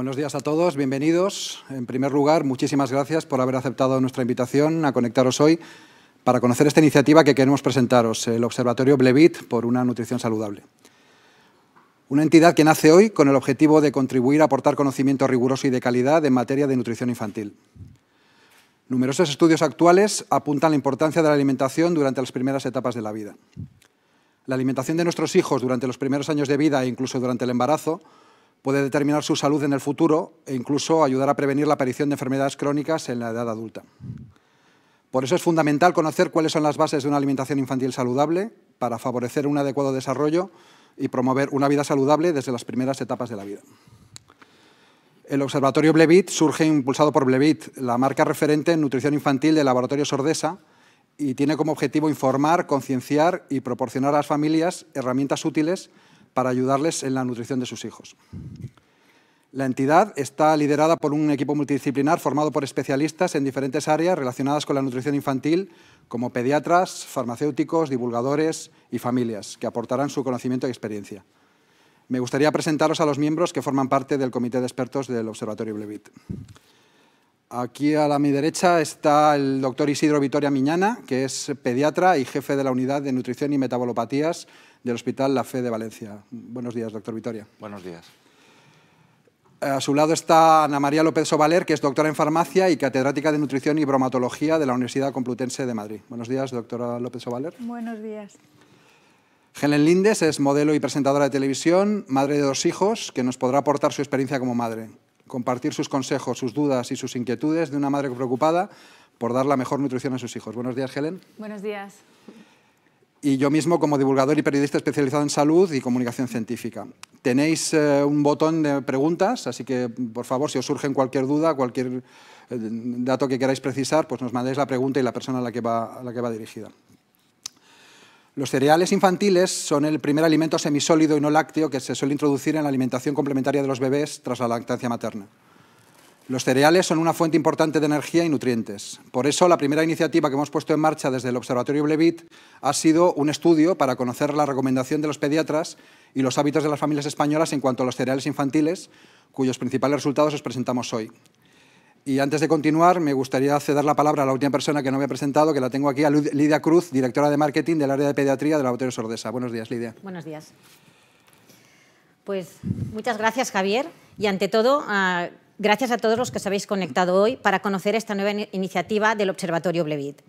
Buenos días a todos, bienvenidos. En primer lugar, muchísimas gracias por haber aceptado nuestra invitación a conectaros hoy para conocer esta iniciativa que queremos presentaros, el Observatorio Blevit por una nutrición saludable. Una entidad que nace hoy con el objetivo de contribuir a aportar conocimiento riguroso y de calidad en materia de nutrición infantil. Numerosos estudios actuales apuntan la importancia de la alimentación durante las primeras etapas de la vida. La alimentación de nuestros hijos durante los primeros años de vida e incluso durante el embarazo puede determinar su salud en el futuro e incluso ayudar a prevenir la aparición de enfermedades crónicas en la edad adulta. Por eso es fundamental conocer cuáles son las bases de una alimentación infantil saludable para favorecer un adecuado desarrollo y promover una vida saludable desde las primeras etapas de la vida. El Observatorio Blevit surge impulsado por Blevit, la marca referente en nutrición infantil del Laboratorio Sordesa, y tiene como objetivo informar, concienciar y proporcionar a las familias herramientas útiles para ayudarles en la nutrición de sus hijos. La entidad está liderada por un equipo multidisciplinar formado por especialistas en diferentes áreas relacionadas con la nutrición infantil, como pediatras, farmacéuticos, divulgadores y familias, que aportarán su conocimiento y experiencia. Me gustaría presentaros a los miembros que forman parte del Comité de Expertos del Observatorio Blevit. Aquí a la, mi derecha está el doctor Isidro Vitoria Miñana, que es pediatra y jefe de la Unidad de Nutrición y Metabolopatías del Hospital La Fe de Valencia. Buenos días, doctor Vitoria. Buenos días. A su lado está Ana María López Ovaler, que es doctora en farmacia y catedrática de nutrición y bromatología de la Universidad Complutense de Madrid. Buenos días, doctora López Ovaler. Buenos días. Helen Lindes es modelo y presentadora de televisión, madre de dos hijos, que nos podrá aportar su experiencia como madre, compartir sus consejos, sus dudas y sus inquietudes de una madre preocupada por dar la mejor nutrición a sus hijos. Buenos días, Helen. Buenos días y yo mismo como divulgador y periodista especializado en salud y comunicación científica. Tenéis eh, un botón de preguntas, así que por favor, si os surgen cualquier duda, cualquier eh, dato que queráis precisar, pues nos mandéis la pregunta y la persona a la que va, a la que va dirigida. Los cereales infantiles son el primer alimento semisólido y no lácteo que se suele introducir en la alimentación complementaria de los bebés tras la lactancia materna. Los cereales son una fuente importante de energía y nutrientes. Por eso, la primera iniciativa que hemos puesto en marcha desde el Observatorio Blevit ha sido un estudio para conocer la recomendación de los pediatras y los hábitos de las familias españolas en cuanto a los cereales infantiles, cuyos principales resultados os presentamos hoy. Y antes de continuar, me gustaría ceder la palabra a la última persona que no me ha presentado, que la tengo aquí, a Lidia Cruz, directora de marketing del área de pediatría de la de Sordesa. Buenos días, Lidia. Buenos días. Pues muchas gracias, Javier. Y ante todo, a... Gracias a todos los que os habéis conectado hoy para conocer esta nueva iniciativa del Observatorio Blevit,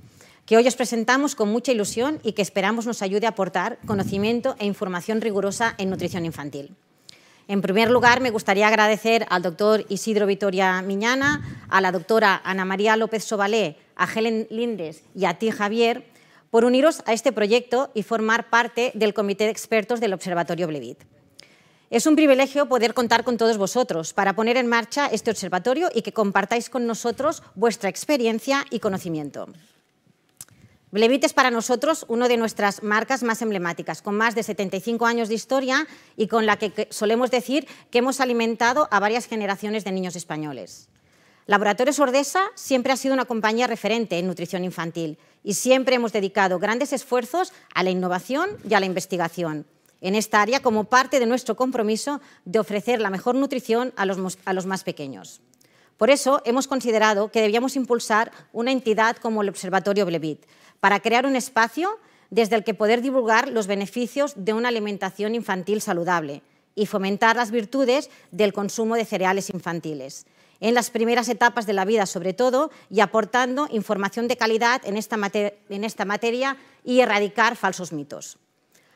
que hoy os presentamos con mucha ilusión y que esperamos nos ayude a aportar conocimiento e información rigurosa en nutrición infantil. En primer lugar, me gustaría agradecer al doctor Isidro Vitoria Miñana, a la doctora Ana María López Sobalé, a Helen Lindes y a ti, Javier, por uniros a este proyecto y formar parte del Comité de Expertos del Observatorio Blevit. Es un privilegio poder contar con todos vosotros para poner en marcha este observatorio y que compartáis con nosotros vuestra experiencia y conocimiento. Blevit es para nosotros una de nuestras marcas más emblemáticas, con más de 75 años de historia y con la que solemos decir que hemos alimentado a varias generaciones de niños españoles. Laboratorios Ordesa siempre ha sido una compañía referente en nutrición infantil y siempre hemos dedicado grandes esfuerzos a la innovación y a la investigación en esta área como parte de nuestro compromiso de ofrecer la mejor nutrición a los, más pequeños. Por eso hemos considerado que debíamos impulsar una entidad como el Observatorio Blevit para crear un espacio desde el que poder divulgar los beneficios de una alimentación infantil saludable y fomentar las virtudes del consumo de cereales infantiles en las primeras etapas de la vida sobre todo y aportando información de calidad en esta materia y erradicar falsos mitos.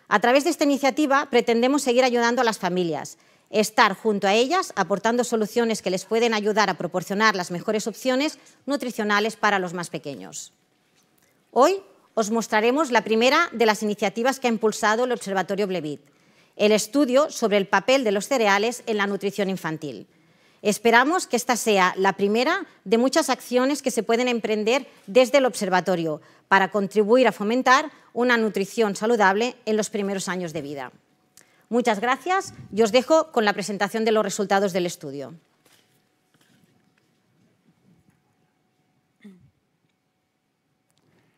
A través de esta iniciativa pretendemos seguir ayudando a las familias, estar junto a ellas aportando soluciones que les pueden ayudar a proporcionar las mejores opciones nutricionales para los más pequeños. Hoy os mostraremos la primera de las iniciativas que ha impulsado el Observatorio Blevit, el estudio sobre el papel de los cereales en la nutrición infantil. Esperamos que esta sea la primera de muchas acciones que se pueden emprender desde el observatorio para contribuir a fomentar una nutrición saludable en los primeros años de vida. Muchas gracias y os dejo con la presentación de los resultados del estudio.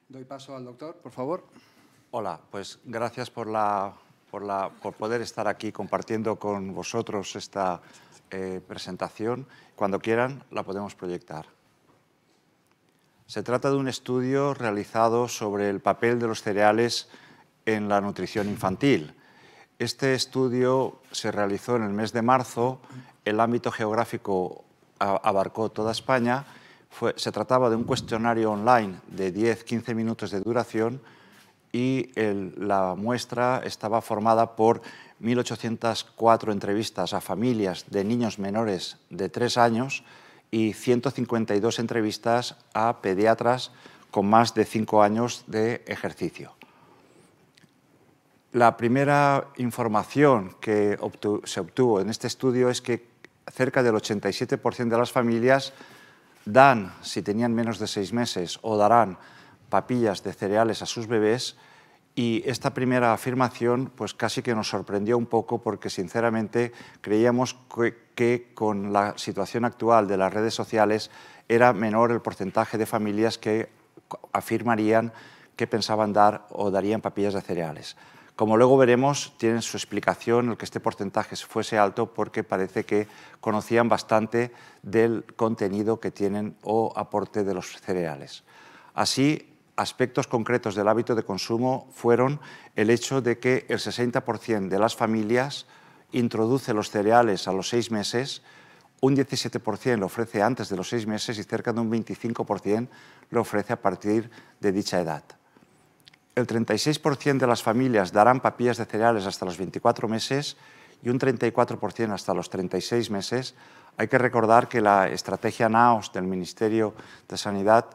Doy paso al doctor, por favor. Hola, pues gracias por, la, por poder estar aquí compartiendo con vosotros esta eh, presentación. Cuando quieran la podemos proyectar. Se trata de un estudio realizado sobre el papel de los cereales en la nutrición infantil. Este estudio se realizó en el mes de marzo, el ámbito geográfico abarcó toda España, se trataba de un cuestionario online de 10-15 minutos de duración y la muestra estaba formada por 1.804 entrevistas a familias de niños menores de 3 años y 152 entrevistas a pediatras con más de 5 años de ejercicio. La primera información que se obtuvo en este estudio es que cerca del 87% de las familias dan, si tenían menos de 6 meses, o darán papillas de cereales a sus bebés y esta primera afirmación pues casi que nos sorprendió un poco porque sinceramente creíamos que, con la situación actual de las redes sociales era menor el porcentaje de familias que afirmarían que pensaban dar o darían papillas de cereales. Como luego veremos, tienen su explicación el que este porcentaje fuese alto porque parece que conocían bastante del contenido que tienen o aporte de los cereales. Así, aspectos concretos del hábito de consumo fueron el hecho de que el 60% de las familias introduce los cereales a los seis meses, un 17% lo ofrece antes de los seis meses y cerca de un 25% lo ofrece a partir de dicha edad. El 36% de las familias darán papillas de cereales hasta los 24 meses y un 34% hasta los 36 meses. Hay que recordar que la estrategia NAOS del Ministerio de Sanidad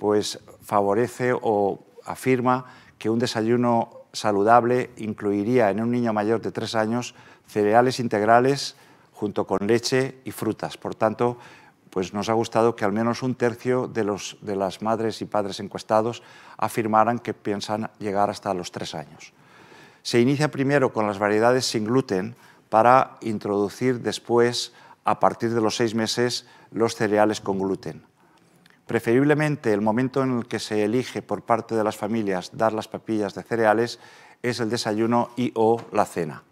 pues favorece o afirma que un desayuno saludable incluiría en un niño mayor de tres años cereales integrales junto con leche y frutas. Por tanto, pues nos ha gustado que al menos un tercio de, de las madres y padres encuestados afirmaran que piensan llegar hasta los tres años. Se inicia primero con las variedades sin gluten para introducir después, a partir de los seis meses, los cereales con gluten. Preferiblemente el momento en el que se elige por parte de las familias dar las papillas de cereales es el desayuno y o la cena.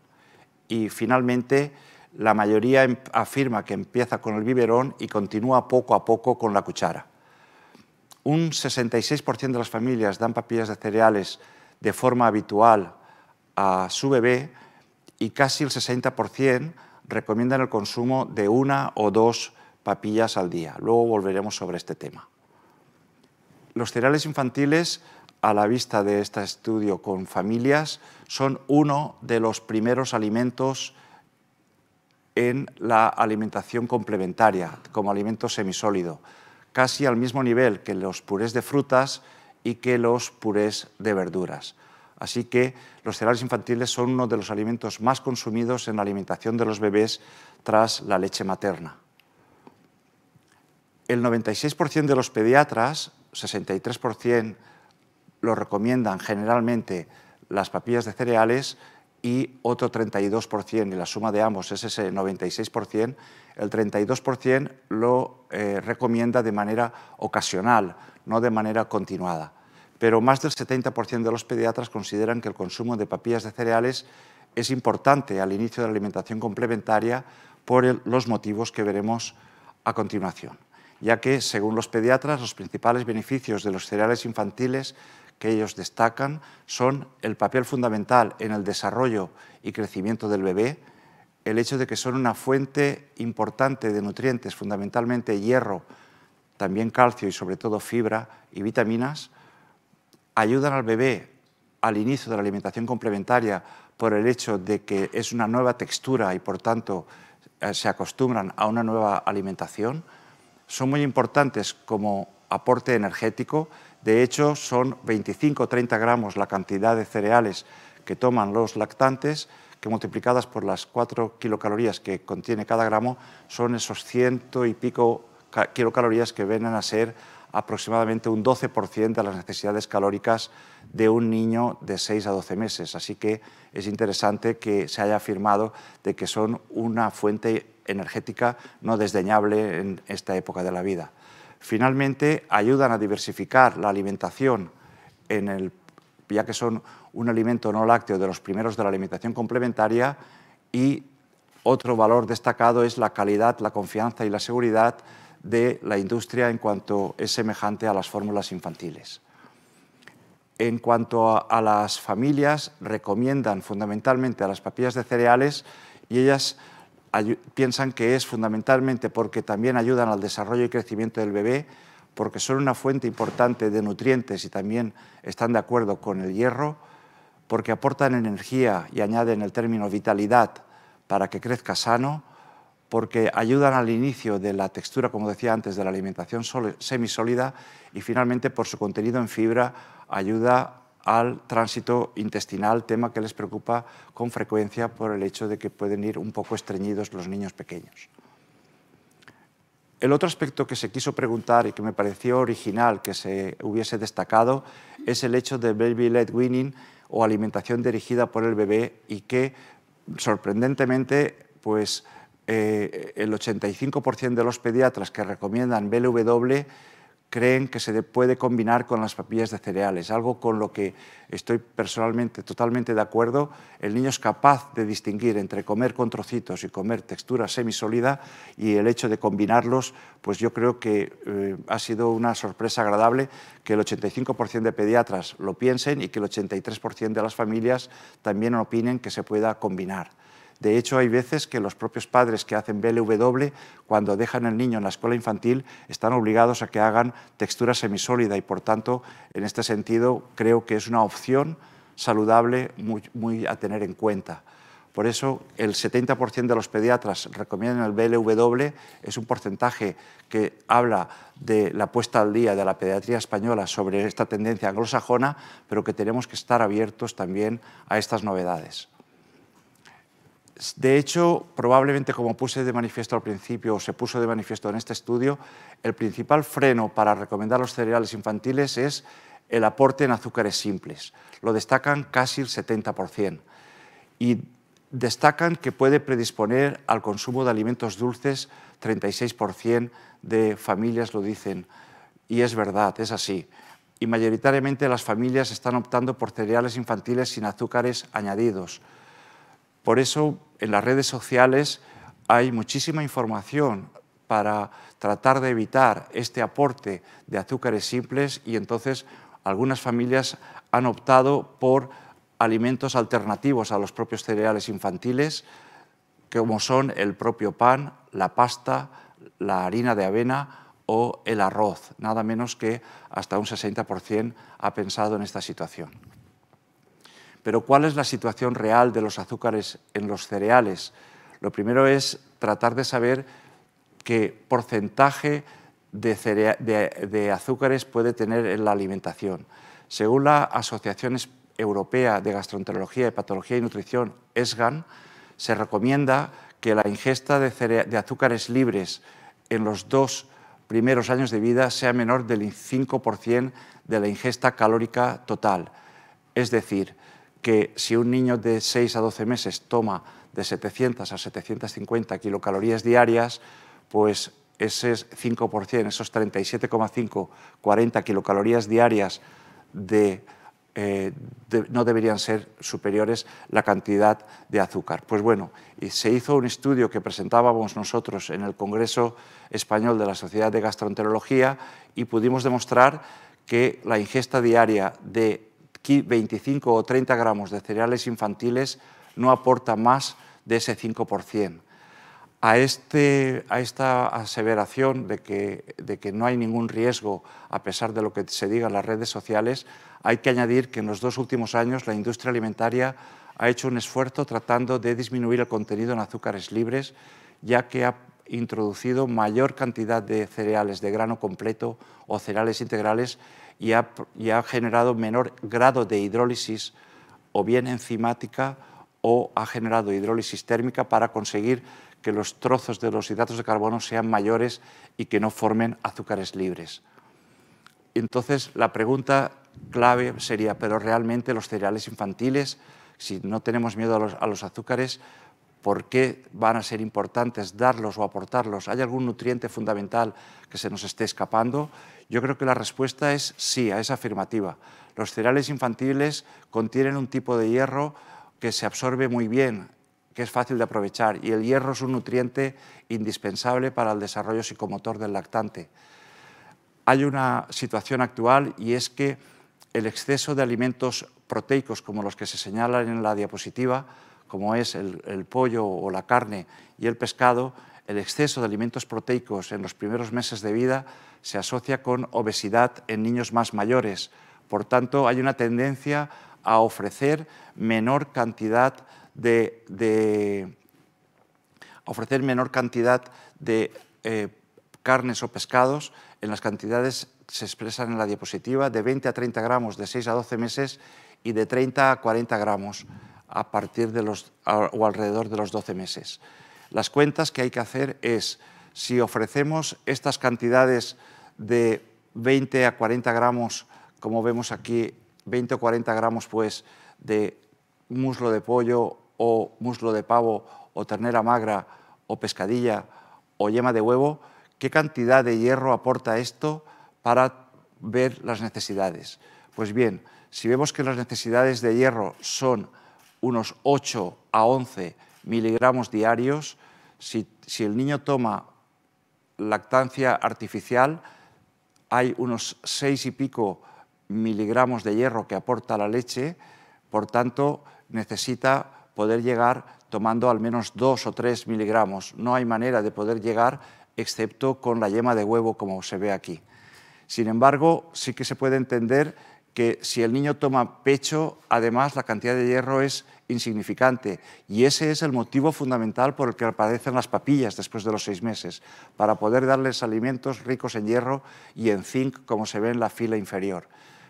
Y finalmente, la mayoría em, afirma que empieza con el biberón y continúa poco a poco con la cuchara. Un 66% de las familias dan papillas de cereales de forma habitual a su bebé y casi el 60% recomiendan el consumo de una o dos papillas al día. Luego volveremos sobre este tema. Los cereales infantiles, a la vista de este estudio con familias, son uno de los primeros alimentos en la alimentación complementaria, como alimento semisólido, casi al mismo nivel que los purés de frutas y que los purés de verduras. Así que los cereales infantiles son uno de los alimentos más consumidos en la alimentación de los bebés tras la leche materna el 96% de los pediatras, 63% lo recomiendan generalmente las papillas de cereales y otro 32%, y la suma de ambos es ese 96%, el 32% lo eh, recomienda de manera ocasional, no de manera continuada. Pero más del 70% de los pediatras consideran que el consumo de papillas de cereales es importante al inicio de la alimentación complementaria por los motivos que veremos a continuación ya que, según los pediatras, los principales beneficios de los cereales infantiles que ellos destacan son el papel fundamental en el desarrollo y crecimiento del bebé, el hecho de que son una fuente importante de nutrientes, fundamentalmente hierro, también calcio y sobre todo fibra y vitaminas, ayudan al bebé al inicio de la alimentación complementaria por el hecho de que es una nueva textura y por tanto eh, se acostumbran a una nueva alimentación, son muy importantes como aporte energético. De hecho, son 25 o 30 gramos la cantidad de cereales que toman los lactantes, que multiplicadas por las 4 kilocalorías que contiene cada gramo, son esos ciento y pico kilocalorías que vienen a ser aproximadamente un 12% de las necesidades calóricas de un niño de 6 a 12 meses. Así que es interesante que se haya afirmado de que son una fuente energética no desdeñable en esta época de la vida. Finalmente, ayudan a diversificar la alimentación, en el, ya que son un alimento no lácteo de los primeros de la alimentación complementaria y otro valor destacado es la calidad, la confianza y la seguridad de la industria en cuanto es semejante a las fórmulas infantiles. En cuanto a, a, las familias, recomiendan fundamentalmente a las papillas de cereales y ellas piensan que es fundamentalmente porque también ayudan al desarrollo y crecimiento del bebé, porque son una fuente importante de nutrientes y también están de acuerdo con el hierro, porque aportan energía y añaden el término vitalidad para que crezca sano, porque ayudan al inicio de la textura, como decía antes, de la alimentación semisólida y finalmente por su contenido en fibra ayuda al tránsito intestinal, tema que les preocupa con frecuencia por el hecho de que pueden ir un poco estreñidos los niños pequeños. El otro aspecto que se quiso preguntar y que me pareció original que se hubiese destacado es el hecho de baby-led weaning o alimentación dirigida por el bebé y que sorprendentemente pues, eh, el 85% de los pediatras que recomiendan BLW creen que se puede combinar con las papillas de cereales, algo con lo que estoy personalmente totalmente de acuerdo. El niño es capaz de distinguir entre comer con trocitos y comer textura semisólida y el hecho de combinarlos, pues yo creo que eh, ha sido una sorpresa agradable que el 85% de pediatras lo piensen y que el 83% de las familias también opinen que se pueda combinar. De hecho, hay veces que los propios padres que hacen BLW, cuando dejan el niño en la escuela infantil, están obligados a que hagan textura semisólida y, por tanto, en este sentido, creo que es una opción saludable muy, a tener en cuenta. Por eso el 70% de los pediatras recomiendan el BLW, es un porcentaje que habla de la puesta al día de la pediatría española sobre esta tendencia anglosajona, pero que tenemos que estar abiertos también a estas novedades. De hecho, probablemente como puse de manifiesto al principio o se puso de manifiesto en este estudio, el principal freno para recomendar los cereales infantiles es el aporte en azúcares simples. Lo destacan casi el 70%. Y destacan que puede predisponer al consumo de alimentos dulces, 36% de familias lo dicen. Y es verdad, es así. Y mayoritariamente las familias están optando por cereales infantiles sin azúcares añadidos. Por eso en las redes sociales hay muchísima información para tratar de evitar este aporte de azúcares simples y entonces algunas familias han optado por alimentos alternativos a los propios cereales infantiles, como son el propio pan, la pasta, la harina de avena o el arroz. Nada menos que hasta un 60% ha pensado en esta situación. Pero ¿cuál es la situación real de los azúcares en los cereales? Lo primero es tratar de saber qué porcentaje de, azúcares puede tener en la alimentación. Según la Asociación Europea de Gastroenterología, Patología y Nutrición, ESGAN, se recomienda que la ingesta de, de azúcares libres en los dos primeros años de vida sea menor del 5% de la ingesta calórica total. Es decir, que si un niño de 6 a 12 meses toma de 700 a 750 kilocalorías diarias, pues ese 5%, esos 37,5, 40 kilocalorías diarias eh, no deberían ser superiores la cantidad de azúcar. Pues bueno, se hizo un estudio que presentábamos nosotros en el Congreso Español de la Sociedad de Gastroenterología y pudimos demostrar que la ingesta diaria de 25 o 30 gramos de cereales infantiles no aporta más de ese 5%. A, este, a esta aseveración de que, de que no hay ningún riesgo, a pesar de lo que se diga en las redes sociales, hay que añadir que en los dos últimos años la industria alimentaria ha hecho un esfuerzo tratando de disminuir el contenido en azúcares libres, ya que ha introducido mayor cantidad de cereales de grano completo o cereales integrales y ha, generado menor grado de hidrólisis o bien enzimática o ha generado hidrólisis térmica para conseguir que los trozos de los hidratos de carbono sean mayores y que no formen azúcares libres. Entonces, la pregunta clave sería, pero realmente los cereales infantiles, si no tenemos miedo a los azúcares, por qué van a ser importantes darlos o aportarlos. ¿Hay algún nutriente fundamental que se nos esté escapando? Yo creo que la respuesta es sí, a esa afirmativa. Los cereales infantiles contienen un tipo de hierro que se absorbe muy bien, que es fácil de aprovechar, y el hierro es un nutriente indispensable para el desarrollo psicomotor del lactante. Hay una situación actual y es que el exceso de alimentos proteicos, como los que se señalan en la diapositiva, como es el, pollo o la carne y el pescado, el exceso de alimentos proteicos en los primeros meses de vida se asocia con obesidad en niños más mayores. Por tanto, hay una tendencia a ofrecer menor cantidad de, ofrecer menor cantidad de eh, carnes o pescados en las cantidades que se expresan en la diapositiva de 20 a 30 gramos de 6 a 12 meses y de 30 a 40 gramos a partir de los, o alrededor de los 12 meses. Las cuentas que hay que hacer es, si ofrecemos estas cantidades de 20 a 40 gramos, como vemos aquí, 20 o 40 gramos pues, de muslo de pollo o muslo de pavo o ternera magra o pescadilla o yema de huevo, ¿qué cantidad de hierro aporta esto para ver las necesidades? Pues bien, si vemos que las necesidades de hierro son unos 8 a 11 miligramos diarios. Si, el niño toma lactancia artificial, hay unos 6 y pico miligramos de hierro que aporta la leche, por tanto necesita poder llegar tomando al menos 2 o 3 miligramos. No hay manera de poder llegar excepto con la yema de huevo como se ve aquí. Sin embargo, sí que se puede entender que si el niño toma pecho, además la cantidad de hierro es insignificante y ese es el motivo fundamental por el que aparecen las papillas después de los seis meses, para poder darles alimentos ricos en hierro y en zinc, como se ve en la fila inferior.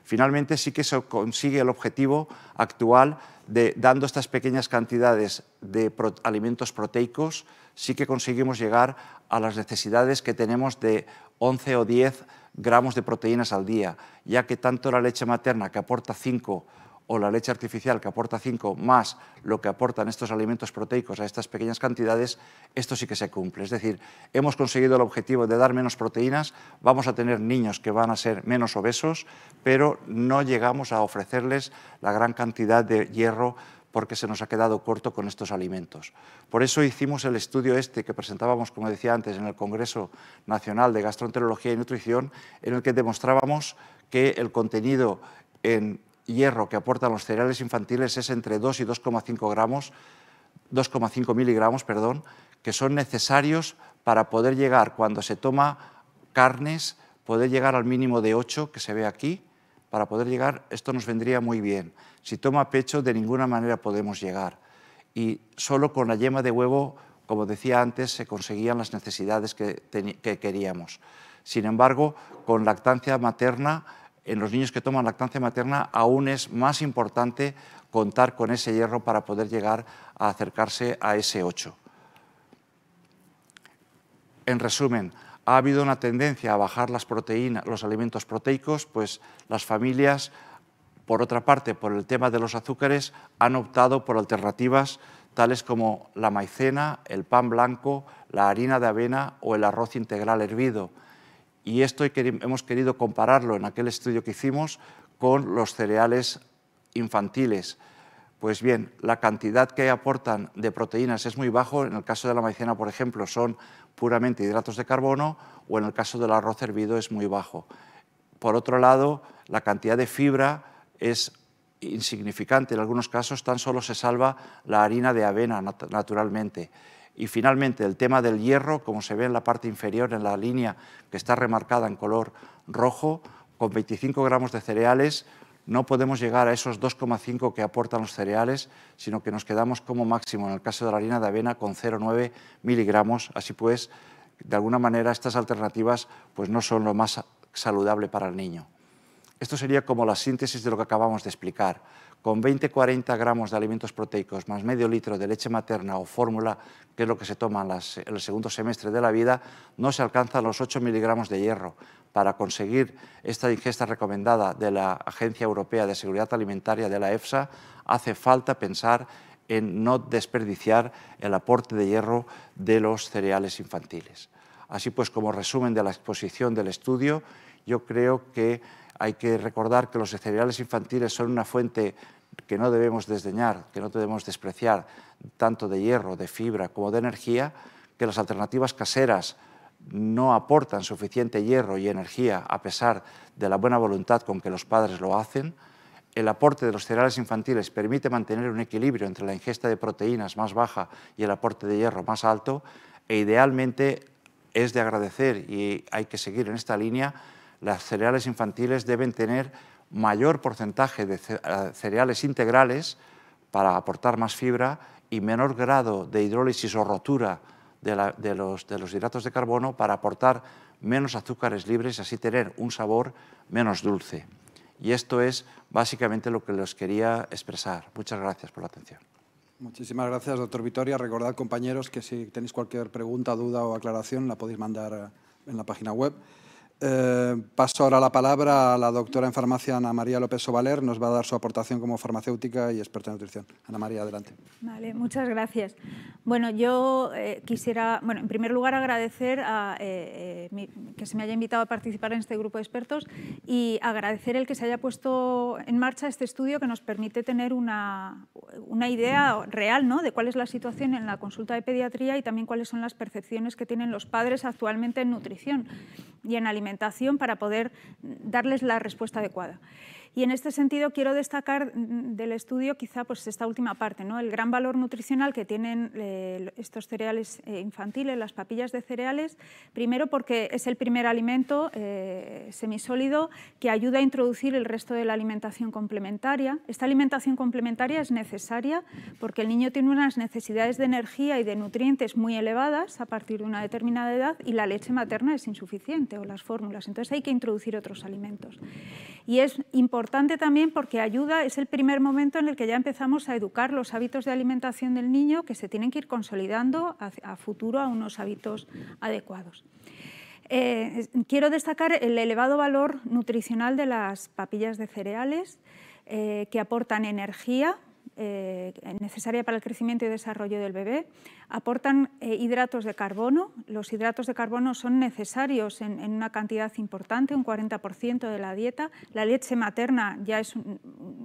Finalmente sí que se consigue el objetivo actual de dando estas pequeñas cantidades de alimentos proteicos, sí que conseguimos llegar a las necesidades que tenemos de 11 o 10 gramos de proteínas al día, ya que tanto la leche materna, que aporta 5 o la leche artificial que aporta 5 más lo que aportan estos alimentos proteicos a estas pequeñas cantidades, esto sí que se cumple. Es decir, hemos conseguido el objetivo de dar menos proteínas, vamos a tener niños que van a ser menos obesos, pero no llegamos a ofrecerles la gran cantidad de hierro porque se nos ha quedado corto con estos alimentos. Por eso hicimos el estudio este que presentábamos, como decía antes, en el Congreso Nacional de Gastroenterología y Nutrición, en el que demostrábamos que el contenido en hierro que aportan los cereales infantiles es entre 2 y 2,5 gramos, 2,5 miligramos, perdón, que son necesarios para poder llegar, cuando se toma carnes, poder llegar al mínimo de 8 que se ve aquí, para poder llegar, esto nos vendría muy bien. Si toma pecho, de ninguna manera podemos llegar. Y solo con la yema de huevo, como decía antes, se conseguían las necesidades que queríamos. Sin embargo, con lactancia materna en los niños que toman lactancia materna aún es más importante contar con ese hierro para poder llegar a acercarse a ese 8. En resumen, ha habido una tendencia a bajar las proteínas, los alimentos proteicos, pues las familias, por otra parte, por el tema de los azúcares, han optado por alternativas tales como la maicena, el pan blanco, la harina de avena o el arroz integral hervido y esto hemos querido compararlo en aquel estudio que hicimos con los cereales infantiles. Pues bien, la cantidad que aportan de proteínas es muy bajo, en el caso de la maicena, por ejemplo, son puramente hidratos de carbono, o en el caso del arroz hervido es muy bajo. Por otro lado, la cantidad de fibra es insignificante, en algunos casos tan solo se salva la harina de avena naturalmente. Y finalmente el tema del hierro, como se ve en la parte inferior, en la línea que está remarcada en color rojo, con 25 gramos de cereales no podemos llegar a esos 2,5 que aportan los cereales, sino que nos quedamos como máximo, en el caso de la harina de avena, con 0,9 miligramos. Así pues, de alguna manera estas alternativas pues, no son lo más saludable para el niño. Esto sería como la síntesis de lo que acabamos de explicar con 20-40 gramos de alimentos proteicos más medio litro de leche materna o fórmula, que es lo que se toma en, el segundo semestre de la vida, no se alcanzan los 8 miligramos de hierro. Para conseguir esta ingesta recomendada de la Agencia Europea de Seguridad Alimentaria de la EFSA, hace falta pensar en no desperdiciar el aporte de hierro de los cereales infantiles. Así pues, como resumen de la exposición del estudio, yo creo que hay que recordar que los cereales infantiles son una fuente que no debemos desdeñar, que no debemos despreciar, tanto de hierro, de fibra como de energía, que las alternativas caseras no aportan suficiente hierro y energía a pesar de la buena voluntad con que los padres lo hacen. El aporte de los cereales infantiles permite mantener un equilibrio entre la ingesta de proteínas más baja y el aporte de hierro más alto e idealmente es de agradecer y hay que seguir en esta línea las cereales infantiles deben tener mayor porcentaje de eh, cereales integrales para aportar más fibra y menor grado de hidrólisis o rotura de, los, los hidratos de carbono para aportar menos azúcares libres y así tener un sabor menos dulce. Y esto es básicamente lo que les quería expresar. Muchas gracias por la atención. Muchísimas gracias, doctor Vitoria. Recordad, compañeros, que si tenéis cualquier pregunta, duda o aclaración, la podéis mandar eh, en la página web. Eh, paso ahora la palabra a la doctora en farmacia Ana María López Ovaler. Nos va a dar su aportación como farmacéutica y experta en nutrición. Ana María, adelante. Vale, muchas gracias. Bueno, yo eh, quisiera, bueno, en primer lugar agradecer a, eh, que se me haya invitado a participar en este grupo de expertos y agradecer el que se haya puesto en marcha este estudio que nos permite tener una, una idea real ¿no? de cuál es la situación en la consulta de pediatría y también cuáles son las percepciones que tienen los padres actualmente en nutrición y en alimentación para poder darles la respuesta adecuada. Y en este sentido quiero destacar mm, del estudio quizá pues, esta última parte, ¿no? el gran valor nutricional que tienen eh, estos cereales eh, infantiles, las papillas de cereales, primero porque es el primer alimento eh, semisólido que ayuda a introducir el resto de la alimentación complementaria. Esta alimentación complementaria es necesaria porque el niño tiene unas necesidades de energía y de nutrientes muy elevadas a partir de una determinada edad y la leche materna es insuficiente o las fórmulas, entonces hay que introducir otros alimentos. Y es importante importante también porque ayuda, es el primer momento en el que ya empezamos a educar los hábitos de alimentación del niño que se tienen que ir consolidando a, futuro a unos hábitos adecuados. Eh, quiero destacar el elevado valor nutricional de las papillas de cereales eh, que aportan energía, eh, necesaria para el crecimiento y desarrollo del bebé. Aportan eh, hidratos de carbono. Los hidratos de carbono son necesarios en, una cantidad importante, un 40% de la dieta. La leche materna ya es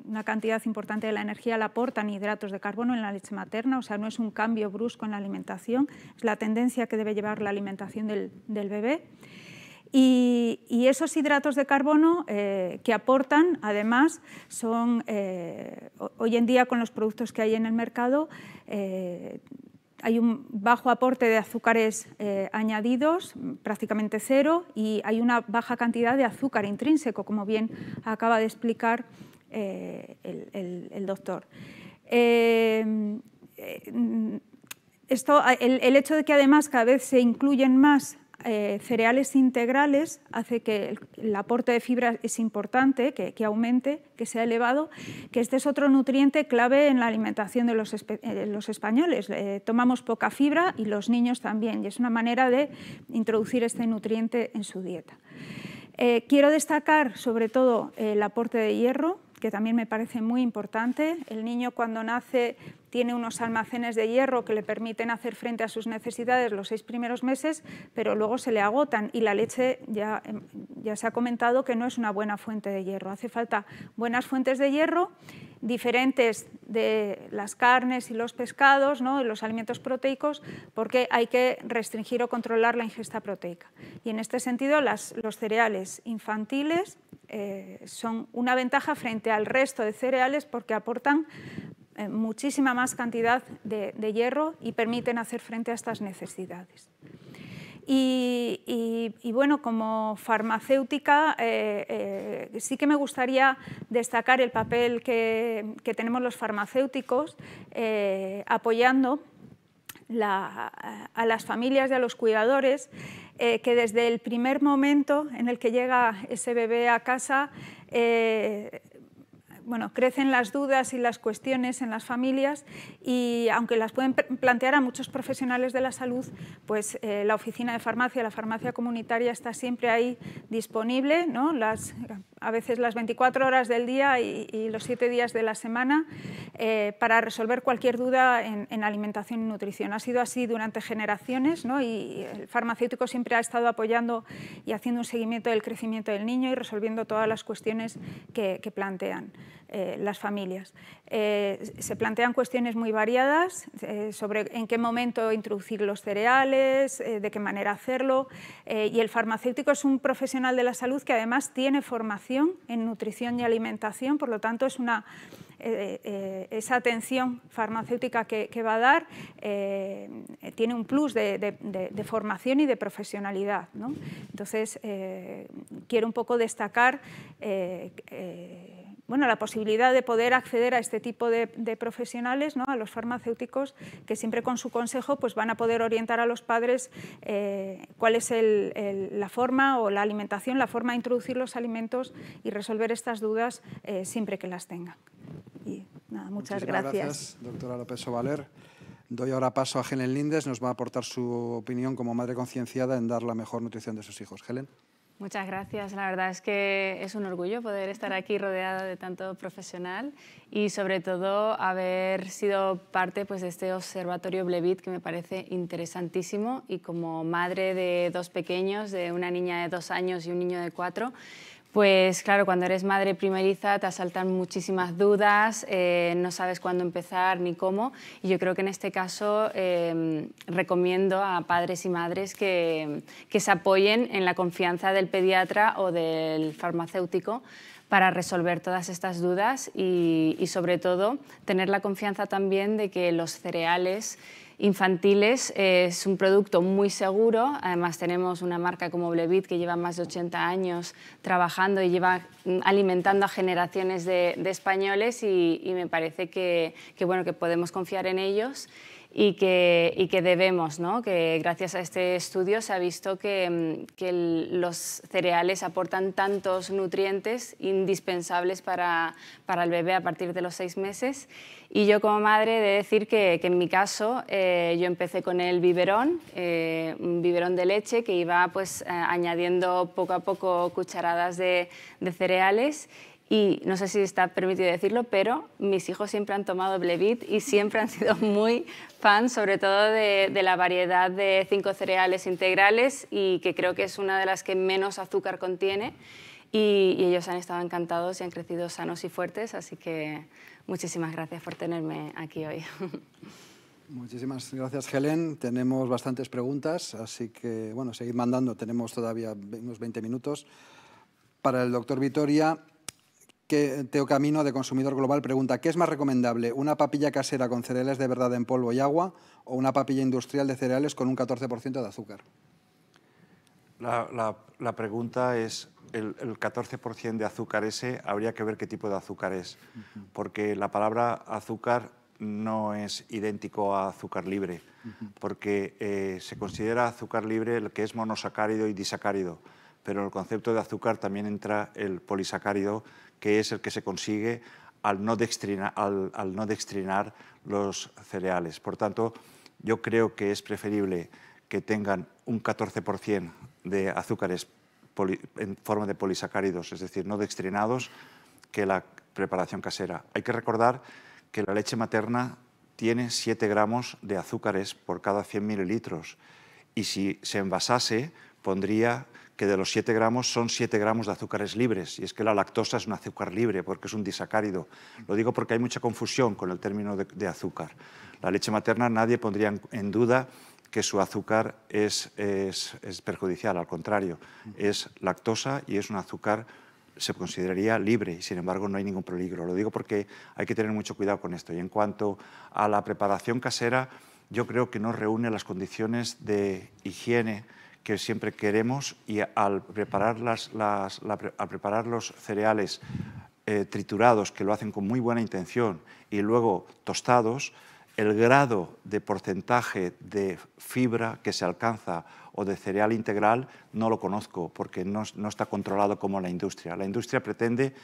una cantidad importante de la energía, la aportan hidratos de carbono en la leche materna, o sea, no es un cambio brusco en la alimentación, es la tendencia que debe llevar la alimentación del bebé. Y, esos hidratos de carbono eh, que aportan, además, son eh, hoy en día con los productos que hay en el mercado, eh, hay un bajo aporte de azúcares añadidos, prácticamente cero, y hay una baja cantidad de azúcar intrínseco, como bien acaba de explicar el, doctor. esto, el, hecho de que además cada vez se incluyen más eh, cereales integrales hace que el, aporte de fibra es importante, que, aumente, que sea elevado, que este es otro nutriente clave en la alimentación de los, eh, españoles. Eh, tomamos poca fibra y los niños también, y es una manera de introducir este nutriente en su dieta. quiero destacar sobre todo el aporte de hierro, que también me parece muy importante. El niño cuando nace tiene unos almacenes de hierro que le permiten hacer frente a sus necesidades los seis primeros meses, pero luego se le agotan y la leche ya, em, ya se ha comentado que no es una buena fuente de hierro. Hace falta buenas fuentes de hierro, diferentes de las carnes y los pescados, ¿no? los alimentos proteicos, porque hay que restringir o controlar la ingesta proteica. Y en este sentido los cereales infantiles eh, son una ventaja frente al resto de cereales porque aportan eh, muchísima más cantidad de, hierro y permiten hacer frente a estas necesidades. Y, bueno, como farmacéutica eh, eh, sí que me gustaría destacar el papel que, tenemos los farmacéuticos apoyando a las familias y a los cuidadores que desde el primer momento en el que llega ese bebé a casa bueno, crecen las dudas y las cuestiones en las familias y aunque las pueden plantear a muchos profesionales de la salud, pues eh, la oficina de farmacia, la farmacia comunitaria está siempre ahí disponible, ¿no? las a veces las 24 horas del día y, los 7 días de la semana eh, para resolver cualquier duda en, alimentación y nutrición. Ha sido así durante generaciones y el farmacéutico siempre ha estado apoyando y haciendo un seguimiento del crecimiento del niño y resolviendo todas las cuestiones que plantean. Eh, las familias. Eh, se plantean cuestiones muy variadas eh, sobre en qué momento introducir los cereales, de qué manera hacerlo, y el farmacéutico es un profesional de la salud que además tiene formación en nutrición y alimentación, por lo tanto es una, esa atención farmacéutica que, va a dar tiene un plus de, formación y de profesionalidad. Entonces, quiero un poco destacar bueno, la posibilidad de poder acceder a este tipo de, profesionales, ¿no? a los farmacéuticos, que siempre con su consejo pues, van a poder orientar a los padres eh, cuál es la forma o la alimentación, la forma de introducir los alimentos y resolver estas dudas eh, siempre que las tengan. Y nada, muchas gracias. Gracias, doctora López Ovaler. Doy ahora paso a Helen Lindes, nos va a aportar su opinión como madre concienciada en dar la mejor nutrición de sus hijos. Helen. Muchas gracias. La verdad es que es un orgullo poder estar aquí rodeada de tanto profesional y sobre todo haber sido parte pues, de este observatorio Blevit que me parece interesantísimo y como madre de dos pequeños, de una niña de dos años y un niño de cuatro, pues claro, cuando eres madre primeriza te asaltan muchísimas dudas, eh, no sabes cuándo empezar ni cómo. Y yo creo que en este caso em, recomiendo a padres y madres que, se apoyen en la confianza del pediatra o del farmacéutico para resolver todas estas dudas y sobre todo tener la confianza también de que los cereales infantiles. Es un producto muy seguro. Además, tenemos una marca como Blevit que lleva más de 80 años trabajando y lleva mm, alimentando a generaciones de, españoles y, me parece que, bueno, que podemos confiar en ellos y que, y que debemos, ¿no? que gracias a este estudio se ha visto que, mm, que los cereales aportan tantos nutrientes indispensables para, para, el bebé a partir de los seis meses. Y yo como madre he de decir que, que en mi caso eh, yo empecé con el biberón, eh, un biberón de leche que iba pues, eh, añadiendo poco a poco cucharadas de, de cereales y no sé si está permitido decirlo, pero mis hijos siempre han tomado Blevit y siempre han sido muy fans, sobre todo de, la variedad de cinco cereales integrales y que creo que es una de las que menos azúcar contiene. Y, ellos han estado encantados y han crecido sanos y fuertes, así que muchísimas gracias por tenerme aquí hoy. Muchísimas gracias, Helen. Tenemos bastantes preguntas, así que, bueno, seguid mandando. Tenemos todavía unos 20 minutos. Para el doctor Vitoria, que Teo Camino de Consumidor Global pregunta, ¿qué es más recomendable, una papilla casera con cereales de verdad en polvo y agua o una papilla industrial de cereales con un 14% de azúcar? La, pregunta es, el, 14% de azúcar ese, habría que ver qué tipo de azúcar es, porque la palabra azúcar no es idéntico a azúcar libre, porque eh, se considera azúcar libre el que es monosacárido y disacárido, pero en el concepto de azúcar también entra el polisacárido, que es el que se consigue al no dextrinar, al, no los cereales. Por tanto, yo creo que es preferible que tengan un 14% de azúcares en forma de polisacáridos, es decir, no dextrinados, que la preparación casera. Hay que recordar que la leche materna tiene 7 gramos de azúcares por cada 100 mililitros y si se envasase pondría que de los 7 gramos son 7 gramos de azúcares libres, y es que la lactosa es un azúcar libre porque es un disacárido. Lo digo porque hay mucha confusión con el término de, azúcar. La leche materna nadie pondría en, duda que su azúcar es, es, perjudicial, al contrario, es lactosa y es un azúcar se consideraría libre y sin embargo no hay ningún peligro. Lo digo porque hay que tener mucho cuidado con esto. Y en cuanto a la preparación casera, yo creo que no reúne las condiciones de higiene que siempre queremos y al preparar, las, preparar los cereales eh, triturados, que lo hacen con muy buena intención, y luego tostados, el grado de porcentaje de fibra que se alcanza o de cereal integral no lo conozco porque no, no está controlado como la industria. La industria pretende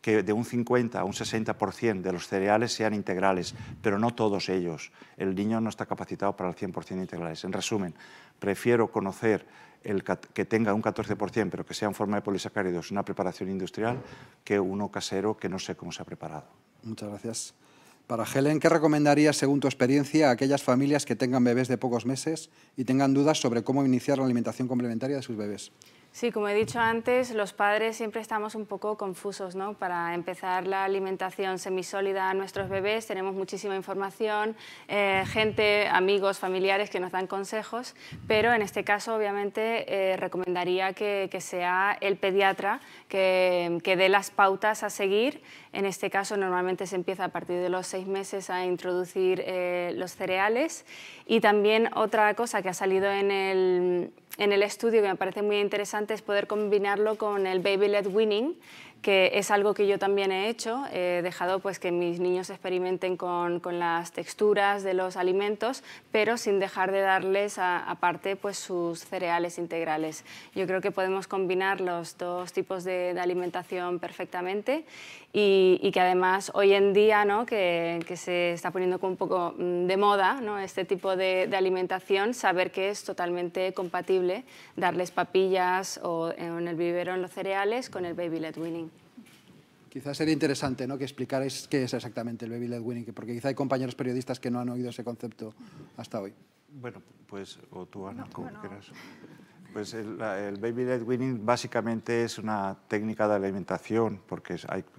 que de un 50 a un 60% de los cereales sean integrales, pero no todos ellos. El niño no está capacitado para el 100% integrales. En resumen, prefiero conocer el que tenga un 14%, pero que sea en forma de polisacáridos, una preparación industrial, que uno casero que no sé cómo se ha preparado. Muchas gracias. Para Helen, ¿qué recomendarías, según tu experiencia, a aquellas familias que tengan bebés de pocos meses y tengan dudas sobre cómo iniciar la alimentación complementaria de sus bebés? Sí, como he dicho antes, los padres siempre estamos un poco confusos, ¿no? Para empezar la alimentación semisólida a nuestros bebés tenemos muchísima información, eh, gente, amigos, familiares que nos dan consejos, pero en este caso obviamente eh, recomendaría que, que, sea el pediatra que, que dé las pautas a seguir. En este caso normalmente se empieza a partir de los seis meses a introducir eh, los cereales y también otra cosa que ha salido en el en el estudio, que me parece muy interesante, es poder combinarlo con el Baby Led Winning, que es algo que yo también he hecho, he dejado pues que mis niños experimenten con, con las texturas de los alimentos, pero sin dejar de darles aparte pues sus cereales integrales. Yo creo que podemos combinar los dos tipos de, alimentación perfectamente y, que además hoy en día ¿no? que, que, se está poniendo un poco mm, de moda ¿no? este tipo de, de alimentación, saber que es totalmente compatible darles papillas o en el biberón los cereales con el baby led weaning. Quizás sería interesante ¿no? que explicarais qué es exactamente el baby led winning, porque quizá hay compañeros periodistas que no han oído ese concepto hasta hoy. Bueno, pues, o tú, Ana, como quieras. Pues el, baby led winning básicamente es una técnica de alimentación, porque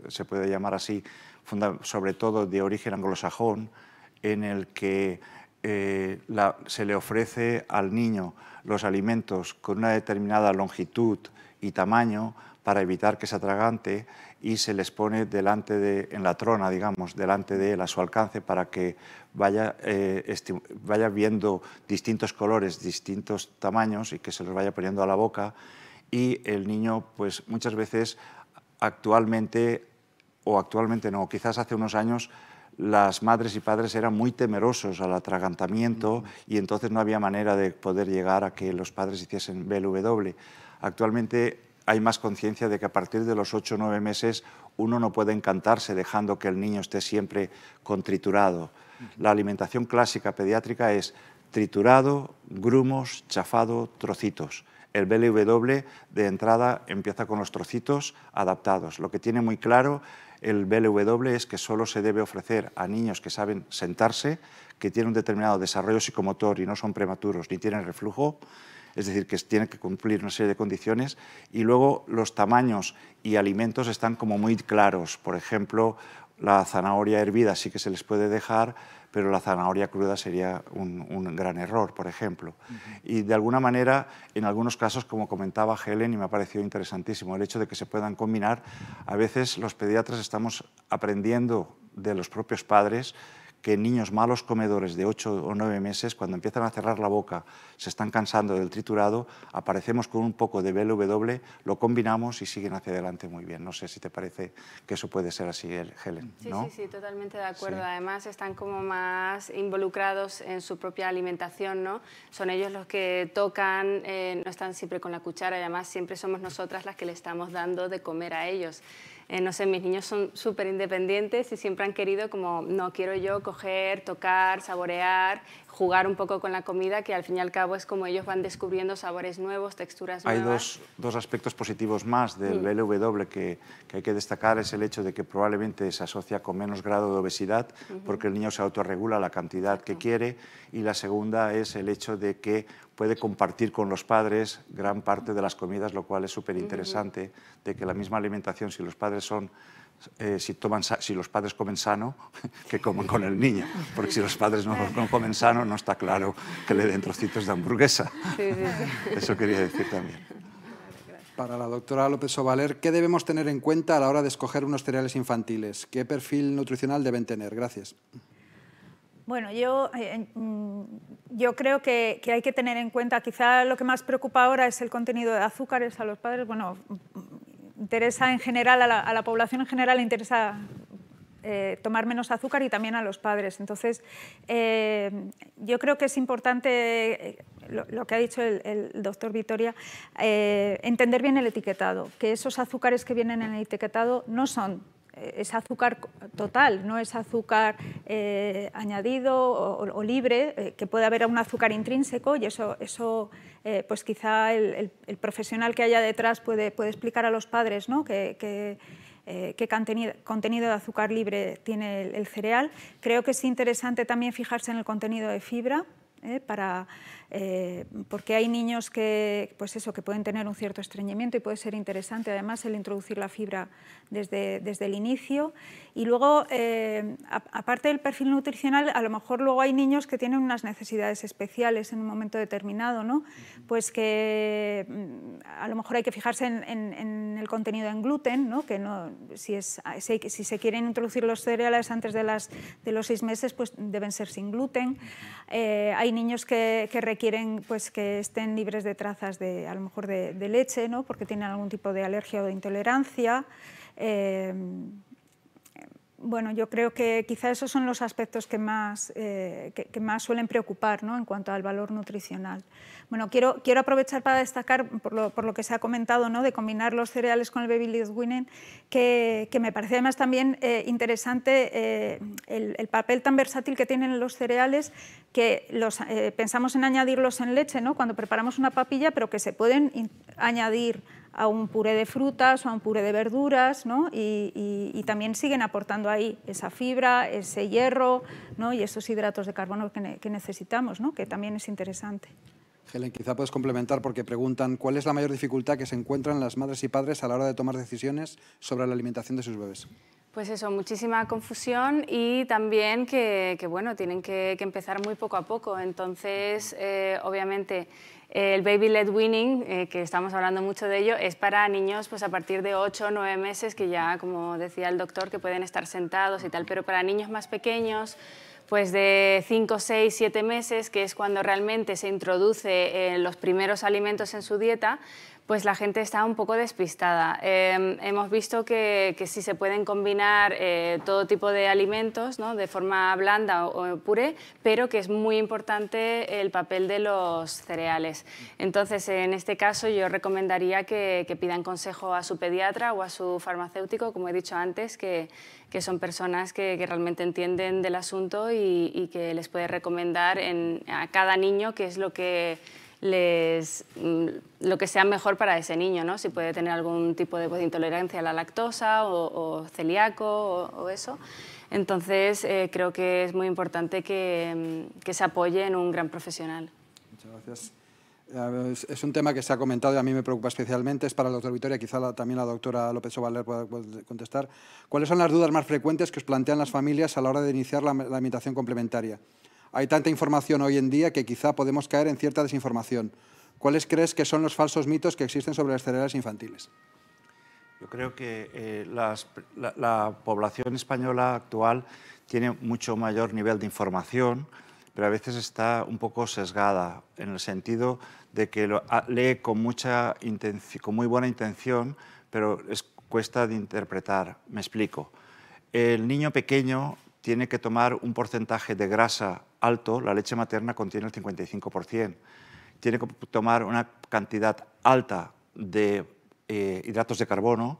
se puede llamar así, sobre todo de origen anglosajón, en el que eh, se le ofrece al niño los alimentos con una determinada longitud y tamaño para evitar que se atragante y se les pone delante de, en la trona, digamos, delante de él, a su alcance, para que vaya, eh, vaya viendo distintos colores, distintos tamaños y que se los vaya poniendo a la boca. Y el niño, pues muchas veces actualmente, o actualmente no, quizás hace unos años, las madres y padres eran muy temerosos al atragantamiento y entonces no había manera de poder llegar a que los padres hiciesen BLW. Actualmente hay más conciencia de que a partir de los 8 o 9 meses uno no puede encantarse dejando que el niño esté siempre con triturado. La alimentación clásica pediátrica es triturado, grumos, chafado, trocitos. El BLW de entrada empieza con los trocitos adaptados. Lo que tiene muy claro el BLW es que solo se debe ofrecer a niños que saben sentarse, que tienen un determinado desarrollo psicomotor y no son prematuros ni tienen reflujo, es decir, que tienen que cumplir una serie de condiciones, y luego los tamaños y alimentos están como muy claros. Por ejemplo, la zanahoria hervida sí que se les puede dejar, pero la zanahoria cruda sería un, gran error, por ejemplo. Y de alguna manera, en algunos casos, como comentaba Helen, y me ha parecido interesantísimo, el hecho de que se puedan combinar, a veces los pediatras estamos aprendiendo de los propios padres que niños malos comedores de 8 o 9 meses, cuando empiezan a cerrar la boca, se están cansando del triturado, aparecemos con un poco de BLW, lo combinamos y siguen hacia adelante muy bien. No sé si te parece que eso puede ser así, Helen. Sí, sí, sí, totalmente de acuerdo. Además, están como más involucrados en su propia alimentación, ¿no? Son ellos los que tocan, eh, no están siempre con la cuchara y además siempre somos nosotras las que le estamos dando de comer a ellos. Eh, no sé, mis niños son súper independientes y siempre han querido como, no, quiero yo coger, tocar, saborear jugar un poco con la comida, que al fin y al cabo es como ellos van descubriendo sabores nuevos, texturas nuevas. Hay dos, aspectos positivos más del mm. LWW que, hay que destacar, es el hecho de que probablemente se asocia con menos grado de obesidad, porque el niño se autorregula la cantidad que quiere, y la segunda es el hecho de que puede compartir con los padres gran parte de las comidas, lo cual es súper interesante, de que la misma alimentación, si los padres son eh, si, si los padres comen sano, que coman con el niño. Porque si los padres no comen sano, no está claro que le den trocitos de hamburguesa. Eso quería decir también. Para la doctora López Ovaler, ¿qué debemos tener en cuenta a la hora de escoger unos cereales infantiles? ¿Qué perfil nutricional deben tener? Gracias. Bueno, yo, eh, mm, yo creo que, que, hay que tener en cuenta, quizá lo que más preocupa ahora es el contenido de azúcares a los padres. Bueno, interesa en general, a la, población en general le interesa eh, tomar menos azúcar y también a los padres. Entonces, eh, yo creo que es importante, eh, lo, que ha dicho el doctor Vitoria, entender bien el etiquetado, que esos azúcares que vienen en el etiquetado no son eh, es azúcar total, no es azúcar eh, añadido o, libre, eh, que puede haber un azúcar intrínseco y eso, eso pues quizá el, profesional que haya detrás puede, puede explicar a los padres ¿no? qué contenido, de azúcar libre tiene el, cereal. Creo que es interesante también fijarse en el contenido de fibra para eh, porque hay niños que, pues eso, que pueden tener un cierto estreñimiento y puede ser interesante además el introducir la fibra desde, desde el inicio. Y luego, eh, aparte del perfil nutricional, a lo mejor luego hay niños que tienen unas necesidades especiales en un momento determinado, ¿no? Pues que mm, a lo mejor hay que fijarse en, el contenido en gluten, ¿no? Que no, si, es, si, se quieren introducir los cereales antes de, las, de los seis meses, pues deben ser sin gluten. Eh, hay niños que, que requieren quieren pues, que estén libres de trazas de, a lo mejor de, leche, ¿no? porque tienen algún tipo de alergia o de intolerancia. Eh, bueno, yo creo que quizá esos son los aspectos que más, eh, que, más suelen preocupar en cuanto al valor nutricional. Bueno, quiero, quiero aprovechar para destacar, por lo, que se ha comentado, ¿no? de combinar los cereales con el baby que, que me parece además también eh, interesante eh, el, papel tan versátil que tienen los cereales, que los, pensamos en añadirlos en leche ¿no? cuando preparamos una papilla, pero que se pueden añadir a un puré de frutas o a un puré de verduras, ¿no? y, también siguen aportando ahí esa fibra, ese hierro y esos hidratos de carbono que, necesitamos, ¿no? que también es interesante. Helen, quizá puedes complementar porque preguntan cuál es la mayor dificultad que se encuentran las madres y padres a la hora de tomar decisiones sobre la alimentación de sus bebés. Pues eso, muchísima confusión y también que, bueno, tienen que, empezar muy poco a poco. Entonces, eh, obviamente, el Baby Led Winning, eh, que estamos hablando mucho de ello, es para niños pues, a partir de 8 o 9 meses, que ya, como decía el doctor, que pueden estar sentados y tal, pero para niños más pequeños, pues de 5, 6, 7 meses, que es cuando realmente se introduce eh, los primeros alimentos en su dieta, pues la gente está un poco despistada. Em, hemos visto que, que, si se pueden combinar eh, todo tipo de alimentos ¿no? de forma blanda o, pure puré, pero que es muy importante el papel de los cereales. Entonces, en este caso, yo recomendaría que, pidan consejo a su pediatra o a su farmacéutico, como he dicho antes, que, son personas que, realmente entienden del asunto y, que les puede recomendar a cada niño qué es lo que Mm, lo que sea mejor para ese niño, ¿no? si puede tener algún tipo de, pues, intolerancia a la lactosa o, celíaco o, eso. Entonces eh, creo que es muy importante mm, que, se apoye en un gran profesional. Muchas gracias. Es un tema que se ha comentado y a mí me preocupa especialmente, es para la doctora quizá también la doctora López Ovaler pueda contestar. ¿Cuáles son las dudas más frecuentes que os plantean las familias a la hora de iniciar la, la alimentación complementaria? Hay tanta información hoy en día que quizá podemos caer en cierta desinformación. ¿Cuáles crees que son los falsos mitos que existen sobre las cereales infantiles? Yo creo que eh, la, población española actual tiene mucho mayor nivel de información, pero a veces está un poco sesgada en el sentido de que lo, ah, lee con, mucha con muy buena intención, pero es, cuesta de interpretar. Me explico. El niño pequeño tiene que tomar un porcentaje de grasa alto, la leche materna contiene el 55%. Tiene que tomar una cantidad alta de eh, hidratos de carbono,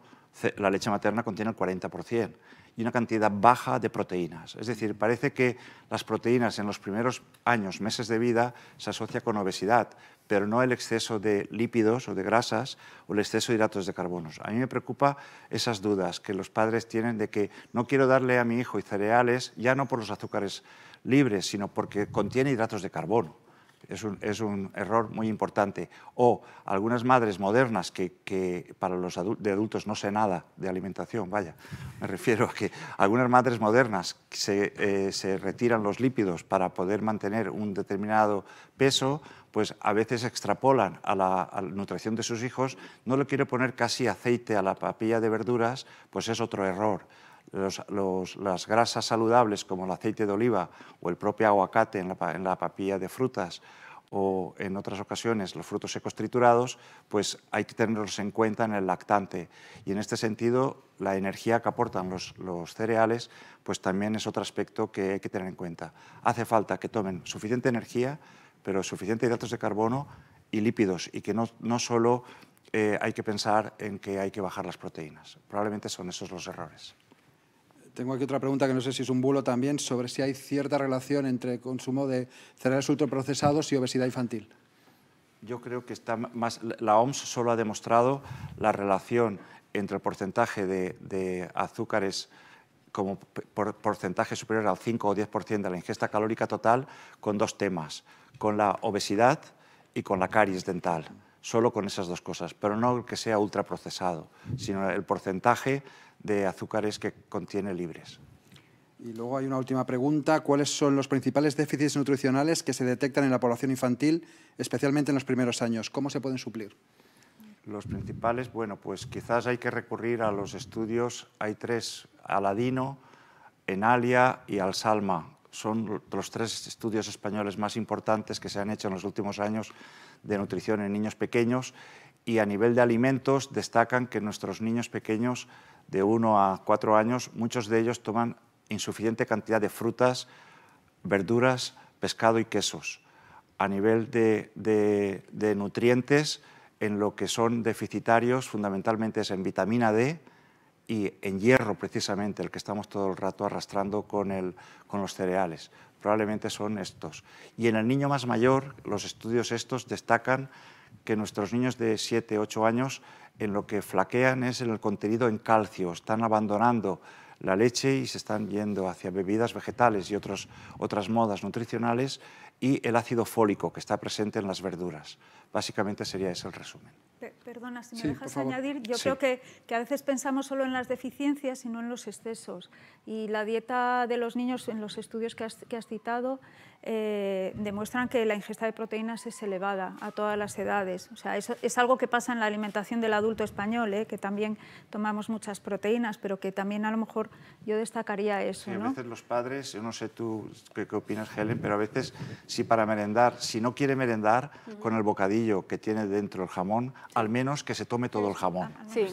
la leche materna contiene el 40% y una cantidad baja de proteínas. Es decir, parece que las proteínas en los primeros años, meses de vida, se asocia con obesidad, pero no el exceso de lípidos o de grasas o el exceso de hidratos de carbonos. A mí me preocupa esas dudas que los padres tienen de que no quiero darle a mi hijo cereales ya no por los azúcares libres, sino porque contiene hidratos de carbono es un, error muy importante. O algunas madres modernas que, para los adultos, de adultos no sé nada de alimentación, vaya, me refiero a que algunas madres modernas se, eh, se retiran los lípidos para poder mantener un determinado peso, pues a veces extrapolan a la, a la, nutrición de sus hijos, no le quiero poner casi aceite a la papilla de verduras, pues es otro error las grasas saludables como el aceite de oliva o el propio aguacate en la, papilla de frutas o en otras ocasiones los frutos secos triturados, pues hay que tenerlos en cuenta en el lactante. Y en este sentido, la energía que aportan los, cereales, pues también es otro aspecto que hay que tener en cuenta. Hace falta que tomen suficiente energía, pero suficiente hidratos de carbono y lípidos, y que no, no solo eh, hay que pensar en que hay que bajar las proteínas. Probablemente son esos los errores. Tengo aquí otra pregunta que no sé si es un bulo también, sobre si hay cierta relación entre consumo de cereales ultraprocesados y obesidad infantil. Yo creo que está más, la OMS solo ha demostrado la relación entre el porcentaje de, azúcares como porcentaje superior al 5 o 10% de la ingesta calórica total con dos temas, con la obesidad y con la caries dental solo con esas dos cosas, pero no que sea ultraprocesado, sino el porcentaje de azúcares que contiene libres. Y luego hay una última pregunta. ¿Cuáles son los principales déficits nutricionales que se detectan en la población infantil, especialmente en los primeros años? ¿Cómo se pueden suplir? Los principales, bueno, pues quizás hay que recurrir a los estudios, hay tres, Aladino, Enalia y Alsalma. Son los tres estudios españoles más importantes que se han hecho en los últimos años de nutrición en niños pequeños y a nivel de alimentos destacan que nuestros niños pequeños de 1 a 4 años, muchos de ellos toman insuficiente cantidad de frutas, verduras, pescado y quesos. A nivel de, nutrientes, en lo que son deficitarios fundamentalmente es en vitamina D y en hierro precisamente, el que estamos todo el rato arrastrando con los cereales probablemente son estos. Y en el niño más mayor, los estudios estos destacan que nuestros niños de 7, 8 años en lo que flaquean es en el contenido en calcio, están abandonando la leche y se están yendo hacia bebidas vegetales y otros, otras modas nutricionales y el ácido fólico que está presente en las verduras. Básicamente sería ese el resumen. Perdona, si me dejas añadir, yo creo que, a veces pensamos solo en las deficiencias y no en los excesos. Y la dieta de los niños, en los estudios que has, citado, eh, demuestran que la ingesta de proteínas es elevada a todas las edades. O sea, es, algo que pasa en la alimentación del adulto español, ¿eh? que también tomamos muchas proteínas, pero que también a lo mejor yo destacaría eso. A veces los padres, yo no sé tú qué, opinas, Helen, pero a veces si para merendar, si no quiere merendar, con el bocadillo que tiene dentro el jamón, al menos que se tome todo el jamón. Sí,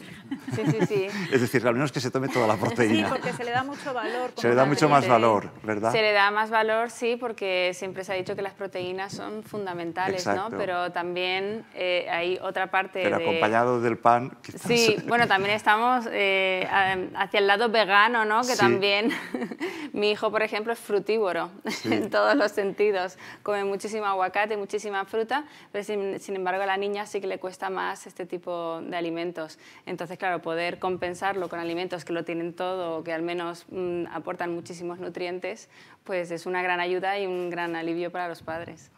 sí, sí. es decir, al menos que se tome toda la proteína. Sí, porque se le da mucho valor. Se le da mucho más valor, ¿verdad? Se le da más valor, sí, porque siempre se ha dicho que las proteínas son fundamentales, ¿no? Pero también eh, hay otra parte Pero acompañado del pan, Sí, bueno, también estamos eh, hacia el lado vegano, ¿no? Que también... Mi hijo, por ejemplo, es frutívoro en todos los sentidos. Come muchísima aguacate, muchísima fruta, pero sin embargo a la niña sí que le cuesta más este tipo de alimentos. Entonces, claro, poder compensarlo con alimentos que lo tienen todo o que al menos mm, aportan muchísimos nutrientes, pues es una gran ayuda y un gran alivio para los padres.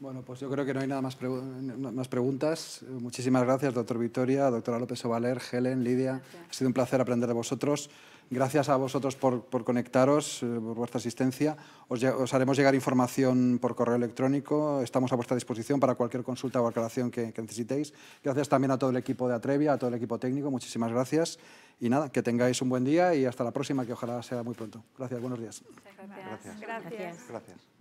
Bueno, pues yo creo que no hay nada más, más preguntas. Muchísimas gracias, doctor Victoria, doctora López Ovaler, Helen, Lidia. Ha sido un placer aprender de vosotros. Gracias a vosotros por, por conectaros, eh, por vuestra asistencia. Os, haremos llegar información por correo electrónico. Estamos a vuestra disposición para cualquier consulta o aclaración que, necesitéis. Gracias también a todo el equipo de Atrevia, a todo el equipo técnico. Muchísimas gracias. Y nada, que tengáis un buen día y hasta la próxima, que ojalá sea muy pronto. Gracias, buenos días. gracias. gracias. gracias.